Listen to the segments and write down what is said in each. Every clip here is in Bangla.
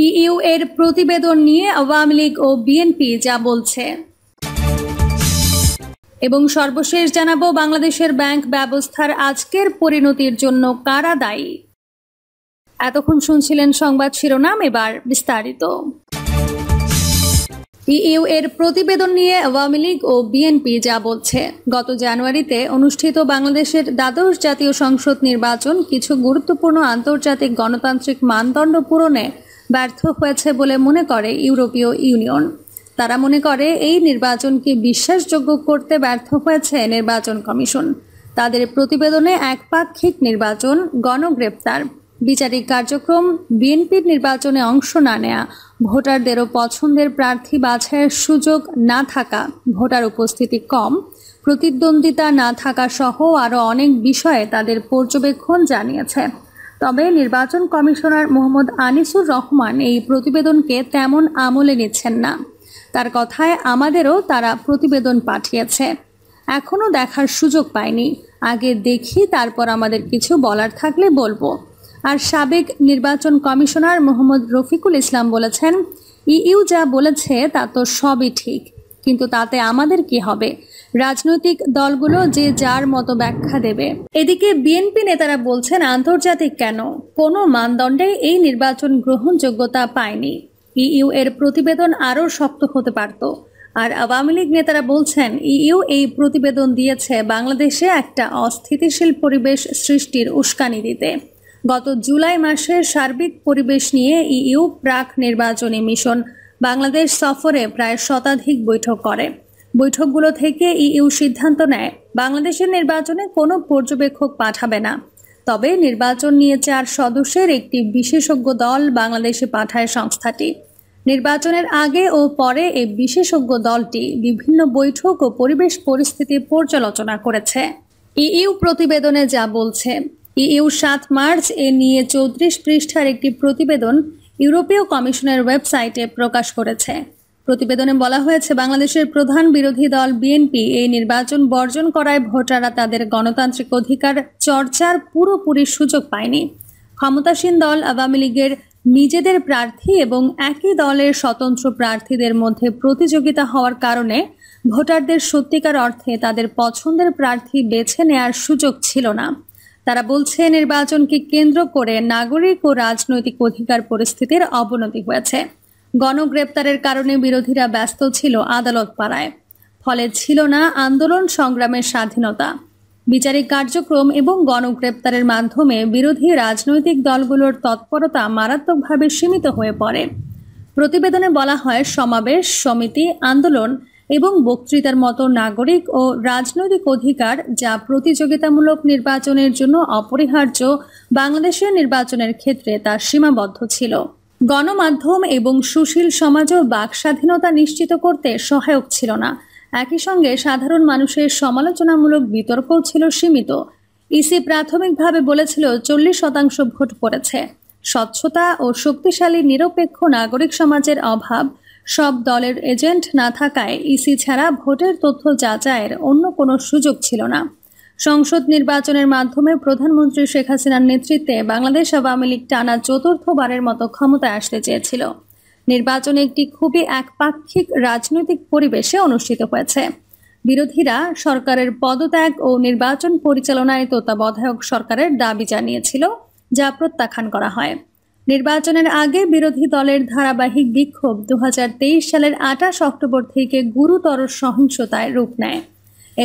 ইউ এর প্রতিবেদন নিয়ে আওয়ামী লীগ ও বিএনপি যা বলছে এবং সর্বশেষ জানাবো বাংলাদেশের ব্যাংক ব্যবস্থার আজকের পরিণতির জন্য কারা দায়ী এতক্ষণ শুনছিলেন সংবাদ শিরোনাম এবার বিস্তারিত ইইউ এর প্রতিবেদন নিয়ে আওয়ামী লীগ ও বিএনপি যা বলছে গত জানুয়ারিতে অনুষ্ঠিত বাংলাদেশের দ্বাদশ জাতীয় সংসদ নির্বাচন কিছু গুরুত্বপূর্ণ আন্তর্জাতিক গণতান্ত্রিক মানদণ্ড পূরণে ব্যর্থ হয়েছে বলে মনে করে ইউরোপীয় ইউনিয়ন তারা মনে করে এই নির্বাচনকে বিশ্বাসযোগ্য করতে ব্যর্থ হয়েছে নির্বাচন কমিশন তাদের প্রতিবেদনে একপাক্ষিক নির্বাচন গণগ্রেপ্তার বিচারিক কার্যক্রম বিএনপির নির্বাচনে অংশ না নেয়া ভোটারদেরও পছন্দের প্রার্থী বাছাইয়ের সুযোগ না থাকা ভোটার উপস্থিতি কম প্রতিদ্বন্দ্বিতা না থাকা সহ আরও অনেক বিষয়ে তাদের পর্যবেক্ষণ জানিয়েছে তবে নির্বাচন কমিশনার মোহাম্মদ আনিসুর রহমান এই প্রতিবেদনকে তেমন আমলে নিচ্ছেন না তার কথায় আমাদেরও তারা প্রতিবেদন পাঠিয়েছে এখনও দেখার সুযোগ পায়নি আগে দেখি তারপর আমাদের কিছু বলার থাকলে বলবো আর সাবেক নির্বাচন কমিশনার মোহাম্মদ রফিকুল ইসলাম বলেছেন ইইউ যা বলেছে তা তো সবই ঠিক কিন্তু তাতে আমাদের কি হবে রাজনৈতিক দলগুলো যে যার মতো ব্যাখ্যা দেবে এদিকে বিএনপি নেতারা বলছেন আন্তর্জাতিক কেন কোনো মানদণ্ডে এই নির্বাচন গ্রহণযোগ্যতা পায়নি ইইউ এর প্রতিবেদন আরও শক্ত হতে পারত আর আওয়ামী লীগ নেতারা বলছেন ইইউ এই প্রতিবেদন দিয়েছে বাংলাদেশে একটা অস্থিতিশীল পরিবেশ সৃষ্টির উস্কানি দিতে গত জুলাই মাসে সার্বিক পরিবেশ নিয়ে ইইউ প্রাক নির্বাচনী মিশন বাংলাদেশ সফরে প্রায় শতাধিক বৈঠক করে বৈঠকগুলো থেকে ইইউ সিদ্ধান্ত নেয় বাংলাদেশের নির্বাচনে কোনো পর্যবেক্ষক পাঠাবে না তবে নির্বাচন নিয়ে চার সদস্যের একটি বিশেষজ্ঞ দল বাংলাদেশে পাঠায় সংস্থাটি নির্বাচনের আগে ও পরে এই বিশেষজ্ঞ দলটি বিভিন্ন বৈঠক ও পরিবেশ পরিস্থিতি পর্যালোচনা করেছে ইইউ প্রতিবেদনে যা বলছে ইইউ সাত মার্চ এ নিয়ে চৌত্রিশ পৃষ্ঠার একটি প্রতিবেদন ইউরোপীয় কমিশনের ওয়েবসাইটে প্রকাশ করেছে প্রতিবেদনে বলা হয়েছে বাংলাদেশের প্রধান বিরোধী দল বিএনপি এই নির্বাচন বর্জন করায় ভোটাররা তাদের গণতান্ত্রিক অধিকার চর্চার পুরোপুরি সুযোগ পায়নি ক্ষমতাসীন দল আওয়ামী লীগের নিজেদের প্রার্থী এবং একই দলের স্বতন্ত্র প্রার্থীদের মধ্যে প্রতিযোগিতা হওয়ার কারণে ভোটারদের সত্যিকার অর্থে তাদের পছন্দের প্রার্থী বেছে নেয়ার সুযোগ ছিল না তারা বলছে নির্বাচনকে কেন্দ্র করে নাগরিক ও রাজনৈতিক অধিকার পরিস্থিতির অবনতি হয়েছে গণগ্রেপ্তারের কারণে বিরোধীরা ব্যস্ত ছিল আদালত পাড়ায় ফলে ছিল না আন্দোলন সংগ্রামের স্বাধীনতা বিচারিক কার্যক্রম এবং গণগ্রেপ্তারের মাধ্যমে বিরোধী রাজনৈতিক দলগুলোর তৎপরতা মারাত্মকভাবে সীমিত হয়ে পড়ে প্রতিবেদনে বলা হয় সমাবেশ সমিতি আন্দোলন এবং বক্তৃতার মতো নাগরিক ও রাজনৈতিক অধিকার যা প্রতিযোগিতামূলক নির্বাচনের জন্য অপরিহার্য বাংলাদেশের নির্বাচনের ক্ষেত্রে তা সীমাবদ্ধ ছিল গণমাধ্যম এবং সুশীল সমাজও বাক স্বাধীনতা নিশ্চিত করতে সহায়ক ছিল না একই সঙ্গে সাধারণ মানুষের সমালোচনামূলক বিতর্কও ছিল সীমিত ইসি e প্রাথমিকভাবে বলেছিল চল্লিশ শতাংশ ভোট পড়েছে স্বচ্ছতা ও শক্তিশালী নিরপেক্ষ নাগরিক সমাজের অভাব সব দলের এজেন্ট না থাকায় ইসি e ছাড়া ভোটের তথ্য যাচাইয়ের অন্য কোনো সুযোগ ছিল না সংসদ নির্বাচনের মাধ্যমে প্রধানমন্ত্রী শেখ হাসিনার নেতৃত্বে বাংলাদেশ আওয়ামী লীগ টানা চতুর্থবারের মতো ক্ষমতায় আসতে চেয়েছিল নির্বাচন একটি খুবই একপাক্ষিক রাজনৈতিক পরিবেশে অনুষ্ঠিত হয়েছে বিরোধীরা সরকারের পদত্যাগ ও নির্বাচন পরিচালনায় তত্ত্বাবধায়ক সরকারের দাবি জানিয়েছিল যা প্রত্যাখ্যান করা হয় নির্বাচনের আগে বিরোধী দলের ধারাবাহিক বিক্ষোভ দু সালের আঠাশ অক্টোবর থেকে গুরুতর সহিংসতায় রূপ নেয়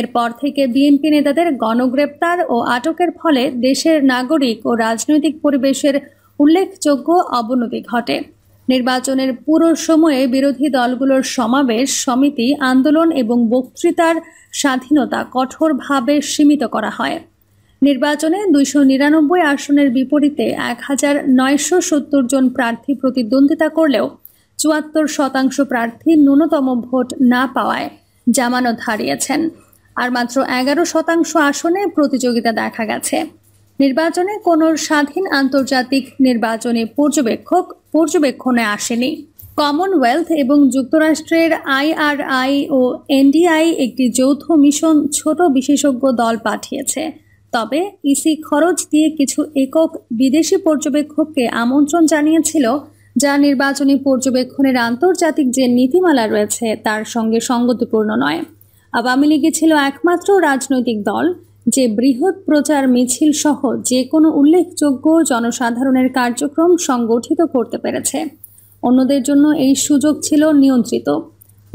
এরপর থেকে বিএনপি নেতাদের গণগ্রেপ্তার ও আটকের ফলে দেশের নাগরিক ও রাজনৈতিক পরিবেশের উল্লেখযোগ্য অবনতি ঘটে নির্বাচনের পুরো সময়ে বিরোধী দলগুলোর সমাবেশ সমিতি আন্দোলন এবং বক্তৃতার স্বাধীনতা কঠোরভাবে সীমিত করা হয় নির্বাচনে দুইশো নিরানব্বই আসনের বিপরীতে এক হাজার নয়শো সত্তর জন প্রার্থী প্রতিদ্বন্দ্বিতা করলেও চুয়াত্তর শতাংশ প্রার্থী ন্যূনতম ভোট না পাওয়ায় জামানত হারিয়েছেন আর মাত্র এগারো শতাংশ আসনে প্রতিযোগিতা দেখা গেছে নির্বাচনে কোনো স্বাধীন আন্তর্জাতিক নির্বাচনী পর্যবেক্ষক পর্যবেক্ষণে আসেনি কমনওয়েলথ এবং যুক্তরাষ্ট্রের আইআরআই ও এনডিআই একটি যৌথ মিশন ছোট বিশেষজ্ঞ দল পাঠিয়েছে তবে ইসি খরচ দিয়ে কিছু একক বিদেশি পর্যবেক্ষককে আমন্ত্রণ জানিয়েছিল যা নির্বাচনী পর্যবেক্ষণের আন্তর্জাতিক যে নীতিমালা রয়েছে তার সঙ্গে সঙ্গতিপূর্ণ নয় আওয়ামী লীগে ছিল একমাত্র রাজনৈতিক দল যে বৃহৎ প্রচার মিছিল সহ যে কোনো উল্লেখযোগ্য জনসাধারণের কার্যক্রম সংগঠিত করতে পেরেছে অন্যদের জন্য এই সুযোগ ছিল নিয়ন্ত্রিত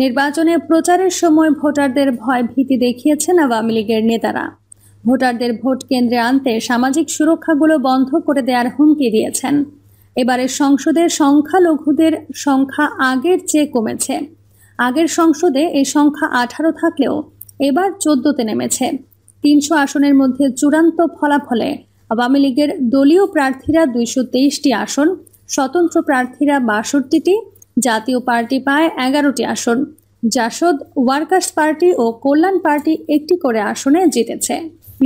নির্বাচনে প্রচারের সময় ভোটারদের ভয় ভীতি দেখিয়েছেন আওয়ামী লীগের নেতারা ভোটারদের ভোট কেন্দ্রে আনতে সামাজিক সুরক্ষাগুলো বন্ধ করে দেওয়ার হুমকি দিয়েছেন এবারে সংসদের সংখ্যালঘুদের সংখ্যা আগের চেয়ে কমেছে আগের সংসদে এই সংখ্যা আঠারো থাকলেও এবার চোদ্দতে নেমেছে তিনশো আসনের মধ্যে চূড়ান্ত ফলাফলে আওয়ামী লীগের দলীয় প্রার্থীরা দুইশো তেইশটি আসন স্বতন্ত্র প্রার্থীরা বাষট্টিটি জাতীয় পার্টি পায় এগারোটি আসন জাসদ ওয়ার্কার্স পার্টি ও কল্যাণ পার্টি একটি করে আসনে জিতেছে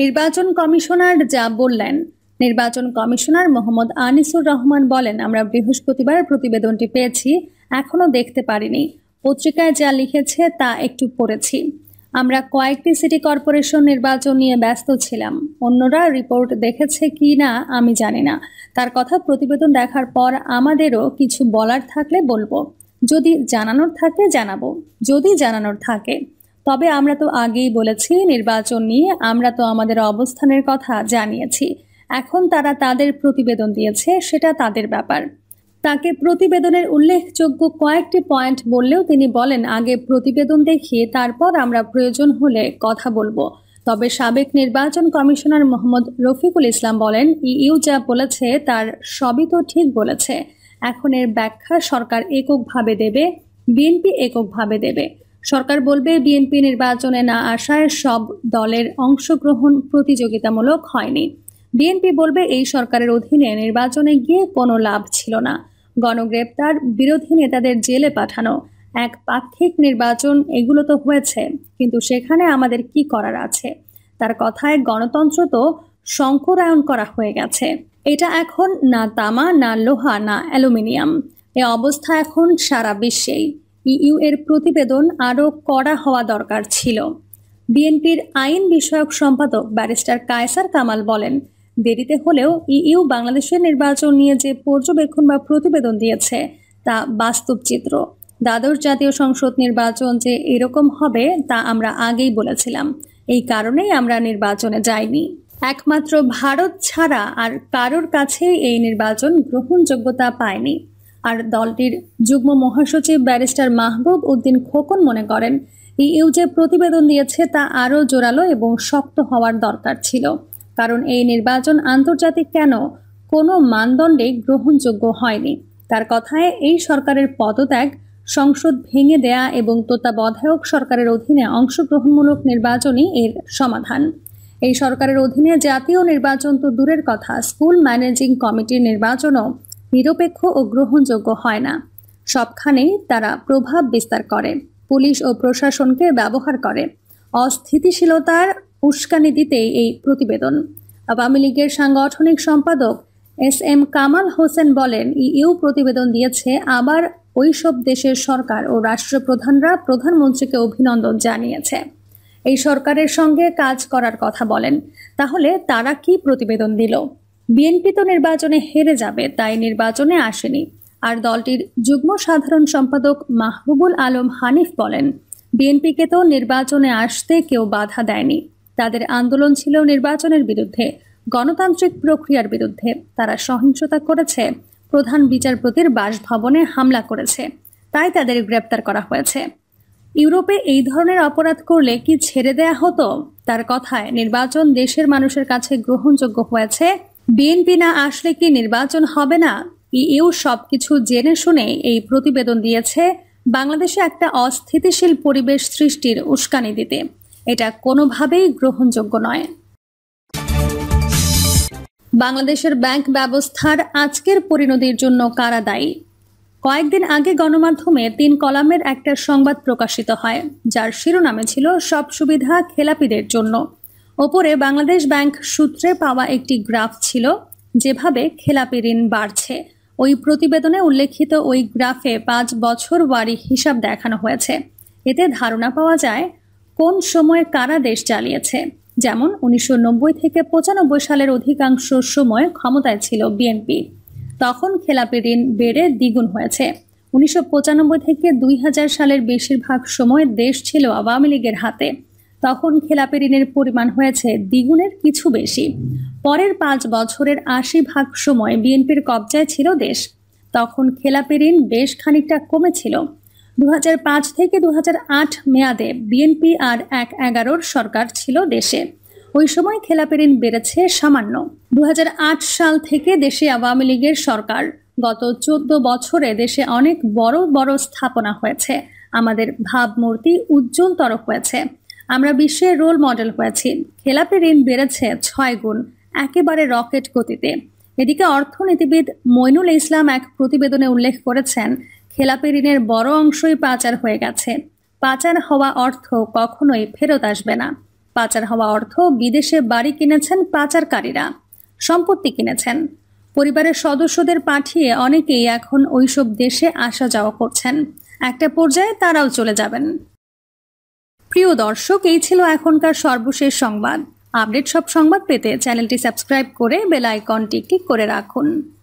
নির্বাচন কমিশনার যা বললেন নির্বাচন কমিশনার মোহাম্মদ আনিসুর রহমান বলেন আমরা বৃহস্পতিবার প্রতিবেদনটি পেয়েছি এখনও দেখতে পারিনি পত্রিকায় যা লিখেছে তা একটু পড়েছি আমরা কয়েকটি সিটি কর্পোরেশন নির্বাচন নিয়ে ব্যস্ত ছিলাম অন্যরা রিপোর্ট দেখেছে কি না আমি জানি না তার কথা প্রতিবেদন দেখার পর আমাদেরও কিছু বলার থাকলে বলবো যদি জানানোর থাকে জানাবো যদি জানানোর থাকে তবে আমরা তো আগেই বলেছি নির্বাচন নিয়ে আমরা তো আমাদের অবস্থানের কথা জানিয়েছি এখন তারা তাদের প্রতিবেদন দিয়েছে সেটা তাদের ব্যাপার তাকে প্রতিবেদনের উল্লেখযোগ্য কয়েকটি পয়েন্ট বললেও তিনি বলেন আগে প্রতিবেদন দেখিয়ে তারপর আমরা প্রয়োজন হলে কথা বলবো তবে সাবেক নির্বাচন কমিশনার মোহাম্মদ রফিকুল ইসলাম বলেন ইইউ যা বলেছে তার সবই তো ঠিক বলেছে এখন এর ব্যাখ্যা সরকার এককভাবে দেবে বিএনপি এককভাবে দেবে সরকার বলবে বিএনপি নির্বাচনে না আসায় সব দলের অংশগ্রহণ প্রতিযোগিতামূলক হয়নি বিএনপি বলবে এই সরকারের অধীনে নির্বাচনে গিয়ে কোনো লাভ ছিল না গণগ্রেপ্তার বিরোধী নেতাদের জেলে পাঠানো এক পাক্ষিক নির্বাচন এগুলো তো হয়েছে কিন্তু সেখানে আমাদের কি করার আছে তার কথায় গণতন্ত্র তো সংকরায়ন করা হয়ে গেছে এটা এখন না তামা না লোহা না অ্যালুমিনিয়াম এ অবস্থা এখন সারা বিশ্বেই ইইউ এর প্রতিবেদন আরও কড়া হওয়া দরকার ছিল বিএনপির আইন বিষয়ক সম্পাদক ব্যারিস্টার কায়সার কামাল বলেন দেরিতে হলেও ইইউ বাংলাদেশের নির্বাচন নিয়ে যে পর্যবেক্ষণ বা প্রতিবেদন দিয়েছে তা বাস্তব চিত্র দ্বাদশ জাতীয় সংসদ নির্বাচন যে এরকম হবে তা আমরা আগেই বলেছিলাম এই কারণেই আমরা নির্বাচনে যাইনি একমাত্র ভারত ছাড়া আর কারোর কাছে এই নির্বাচন গ্রহণযোগ্যতা পায়নি আর দলটির যুগ্ম মহাসচিব ব্যারিস্টার মাহবুব উদ্দিন খোকন মনে করেন ইউ যে প্রতিবেদন দিয়েছে তা আরও জোরালো এবং শক্ত হওয়ার দরকার ছিল কারণ এই নির্বাচন আন্তর্জাতিক কেন কোনো মানদণ্ডে গ্রহণযোগ্য হয়নি তার কথায় এই সরকারের পদত্যাগ সংসদ ভেঙে দেয়া এবং তত্ত্বাবধায়ক সরকারের অধীনে অংশগ্রহণমূলক নির্বাচনই এর সমাধান এই সরকারের অধীনে জাতীয় নির্বাচন তো দূরের কথা স্কুল ম্যানেজিং কমিটির নির্বাচনও নিরপেক্ষ ও গ্রহণযোগ্য হয় না সবখানেই তারা প্রভাব বিস্তার করে পুলিশ ও প্রশাসনকে ব্যবহার করে অস্থিতিশীলতার উস্কানি দিতে এই প্রতিবেদন আওয়ামী লীগের সাংগঠনিক সম্পাদক এস এম কামাল হোসেন বলেন ইউ প্রতিবেদন দিয়েছে আবার ওইসব দেশের সরকার ও রাষ্ট্রপ্রধানরা প্রধানমন্ত্রীকে অভিনন্দন জানিয়েছে এই সরকারের সঙ্গে কাজ করার কথা বলেন তাহলে তারা কি প্রতিবেদন দিল বিএনপি তো নির্বাচনে হেরে যাবে তাই নির্বাচনে আসেনি আর দলটির যুগ্ম সাধারণ সম্পাদক মাহবুবুল আলম হানিফ বলেন বিএনপিকে তো নির্বাচনে আসতে কেউ বাধা দেয়নি তাদের আন্দোলন ছিল নির্বাচনের বিরুদ্ধে গণতান্ত্রিক প্রক্রিয়ার বিরুদ্ধে তারা সহিংসতা করেছে প্রধান বিচারপতির বাসভবনে হামলা করেছে তাই তাদের গ্রেপ্তার করা হয়েছে ইউরোপে এই ধরনের অপরাধ করলে কি ছেড়ে দেয়া হতো তার কথায় নির্বাচন দেশের মানুষের কাছে গ্রহণযোগ্য হয়েছে বিএনপি না আসলে কি নির্বাচন হবে না ইউ সবকিছু জেনে শুনে এই প্রতিবেদন দিয়েছে বাংলাদেশে একটা অস্থিতিশীল পরিবেশ সৃষ্টির উস্কানি দিতে এটা কোনোভাবেই গ্রহণযোগ্য নয় বাংলাদেশের ব্যাংক ব্যবস্থার আজকের পরিণতির জন্য কারা দায়ী কয়েকদিন আগে গণমাধ্যমে তিন কলামের একটা সংবাদ প্রকাশিত হয় যার শিরোনামে ছিল সব সুবিধা খেলাপিদের জন্য ওপরে বাংলাদেশ ব্যাংক সূত্রে পাওয়া একটি গ্রাফ ছিল যেভাবে খেলাপি ঋণ বাড়ছে ওই প্রতিবেদনে উল্লেখিত ওই গ্রাফে পাঁচ বছর ওয়ারি হিসাব দেখানো হয়েছে এতে ধারণা পাওয়া যায় কোন সময়ে কারা দেশ চালিয়েছে যেমন উনিশশো থেকে পঁচানব্বই সালের অধিকাংশ সময় ক্ষমতায় ছিল বিএনপি তখন খেলাপি ঋণ বেড়ে দ্বিগুণ হয়েছে উনিশশো থেকে দুই সালের বেশিরভাগ সময় দেশ ছিল আওয়ামী লীগের হাতে তখন খেলাপি ঋণের পরিমাণ হয়েছে দ্বিগুণের কিছু বেশি পরের পাঁচ বছরের আশি ভাগ সময় বিএনপির কবজায় ছিল দেশ তখন খেলাপি ঋণ বেশ খানিকটা কমেছিল দু থেকে দু মেয়াদে বিএনপি আর এক এগারোর সরকার ছিল দেশে ওই সময় খেলাপি ঋণ বেড়েছে সামান্য দু সাল থেকে দেশে আওয়ামী লীগের সরকার গত চোদ্দ বছরে দেশে অনেক বড় বড় স্থাপনা হয়েছে আমাদের ভাবমূর্তি উজ্জ্বলতর হয়েছে আমরা বিশ্বের রোল মডেল হয়েছি খেলাপি ঋণ বেড়েছে ছয় গুণ একেবারে রকেট গতিতে এদিকে অর্থনীতিবিদ মইনুল ইসলাম এক প্রতিবেদনে উল্লেখ করেছেন খেলাপি ঋণের বড় অংশই পাচার হয়ে গেছে পাচার হওয়া অর্থ কখনোই ফেরত আসবে না পাচার হওয়া অর্থ বিদেশে বাড়ি কিনেছেন পাচারকারীরা সম্পত্তি কিনেছেন পরিবারের সদস্যদের পাঠিয়ে অনেকেই এখন ওইসব দেশে আসা যাওয়া করছেন একটা পর্যায়ে তারাও চলে যাবেন প্রিয় দর্শক এই ছিল এখনকার সর্বশেষ সংবাদ আপডেট সব সংবাদ পেতে চ্যানেলটি সাবস্ক্রাইব করে বেল আইকনটি ক্লিক করে রাখুন